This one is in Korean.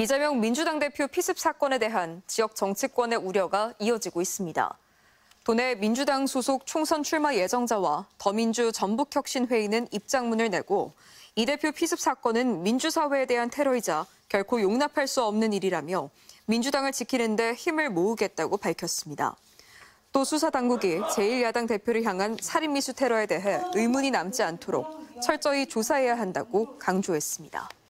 이재명 민주당 대표 피습 사건에 대한 지역 정치권의 우려가 이어지고 있습니다. 도내 민주당 소속 총선 출마 예정자와 더민주 전북혁신회의는 입장문을 내고 이 대표 피습 사건은 민주사회에 대한 테러이자 결코 용납할 수 없는 일이라며 민주당을 지키는 데 힘을 모으겠다고 밝혔습니다. 또 수사당국이 제1야당 대표를 향한 살인미수 테러에 대해 의문이 남지 않도록 철저히 조사해야 한다고 강조했습니다.